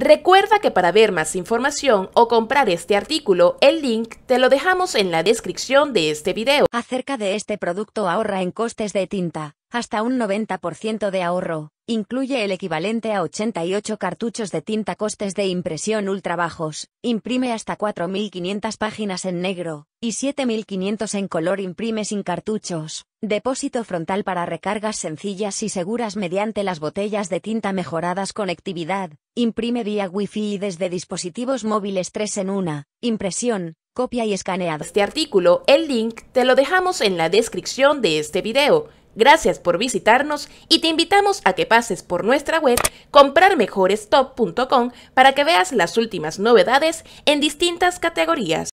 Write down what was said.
Recuerda que para ver más información o comprar este artículo, el link te lo dejamos en la descripción de este video. Acerca de este producto ahorra en costes de tinta, hasta un 90% de ahorro, incluye el equivalente a 88 cartuchos de tinta costes de impresión ultra bajos, imprime hasta 4.500 páginas en negro, y 7.500 en color imprime sin cartuchos, depósito frontal para recargas sencillas y seguras mediante las botellas de tinta mejoradas conectividad, Imprime vía Wi-Fi y desde dispositivos móviles 3 en 1. Impresión, copia y escaneado. Este artículo, el link, te lo dejamos en la descripción de este video. Gracias por visitarnos y te invitamos a que pases por nuestra web comprarmejorestop.com para que veas las últimas novedades en distintas categorías.